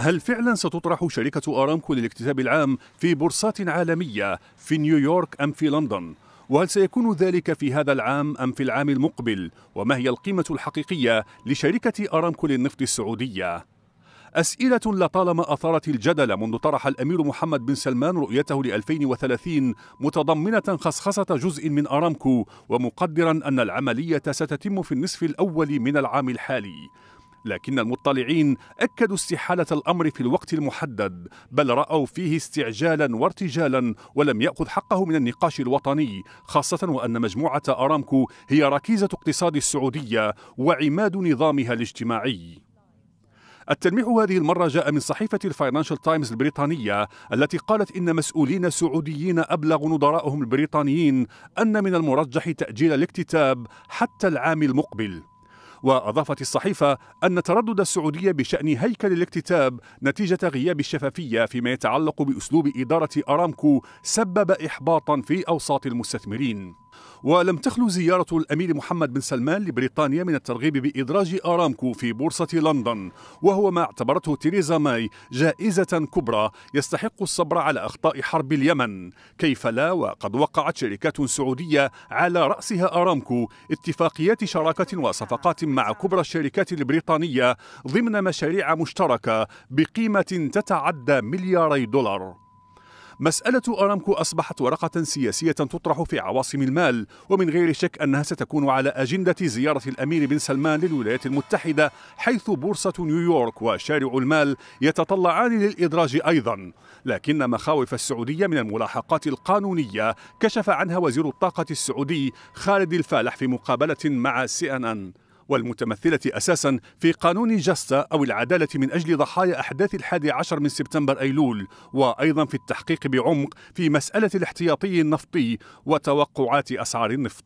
هل فعلا ستطرح شركة أرامكو للاكتتاب العام في بورصات عالمية في نيويورك أم في لندن؟ وهل سيكون ذلك في هذا العام أم في العام المقبل؟ وما هي القيمة الحقيقية لشركة أرامكو للنفط السعودية؟ أسئلة لطالما أثارت الجدل منذ طرح الأمير محمد بن سلمان رؤيته ل 2030 متضمنة خصخصة جزء من أرامكو ومقدرا أن العملية ستتم في النصف الأول من العام الحالي لكن المطلعين أكدوا استحالة الأمر في الوقت المحدد بل رأوا فيه استعجالا وارتجالا ولم يأخذ حقه من النقاش الوطني خاصة وأن مجموعة أرامكو هي ركيزة اقتصاد السعودية وعماد نظامها الاجتماعي التلميح هذه المرة جاء من صحيفة الفاينانشال تايمز البريطانية التي قالت إن مسؤولين سعوديين أبلغوا نظرائهم البريطانيين أن من المرجح تأجيل الاكتتاب حتى العام المقبل وأضافت الصحيفة أن تردد السعودية بشأن هيكل الاكتتاب نتيجة غياب الشفافية فيما يتعلق بأسلوب إدارة أرامكو سبب إحباطا في أوساط المستثمرين ولم تخلو زيارة الأمير محمد بن سلمان لبريطانيا من الترغيب بإدراج أرامكو في بورصة لندن وهو ما اعتبرته تيريزا ماي جائزة كبرى يستحق الصبر على أخطاء حرب اليمن كيف لا وقد وقعت شركات سعودية على رأسها أرامكو اتفاقيات شراكة وصفقات مع كبرى الشركات البريطانية ضمن مشاريع مشتركة بقيمة تتعدى ملياري دولار مسألة أرامكو أصبحت ورقة سياسية تطرح في عواصم المال ومن غير شك أنها ستكون على أجندة زيارة الأمير بن سلمان للولايات المتحدة حيث بورصة نيويورك وشارع المال يتطلعان للإدراج أيضا لكن مخاوف السعودية من الملاحقات القانونية كشف عنها وزير الطاقة السعودي خالد الفالح في مقابلة مع سي أن أن والمتمثلة أساسا في قانون جاستا أو العدالة من أجل ضحايا أحداث الحادي عشر من سبتمبر أيلول وأيضا في التحقيق بعمق في مسألة الاحتياطي النفطي وتوقعات أسعار النفط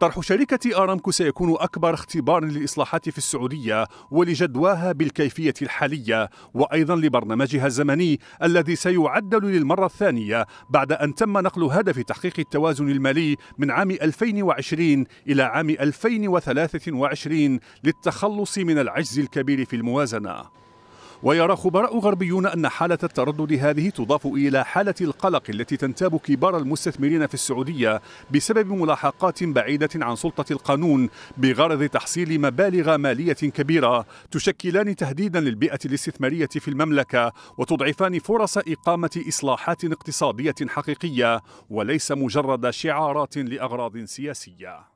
طرح شركة أرامكو سيكون أكبر اختبار للإصلاحات في السعودية ولجدواها بالكيفية الحالية وأيضا لبرنامجها الزمني الذي سيعدل للمرة الثانية بعد أن تم نقل هدف تحقيق التوازن المالي من عام 2020 إلى عام 2023 للتخلص من العجز الكبير في الموازنة ويرى خبراء غربيون أن حالة التردد هذه تضاف إلى حالة القلق التي تنتاب كبار المستثمرين في السعودية بسبب ملاحقات بعيدة عن سلطة القانون بغرض تحصيل مبالغ مالية كبيرة تشكلان تهديدا للبيئة الاستثمارية في المملكة وتضعفان فرص إقامة إصلاحات اقتصادية حقيقية وليس مجرد شعارات لأغراض سياسية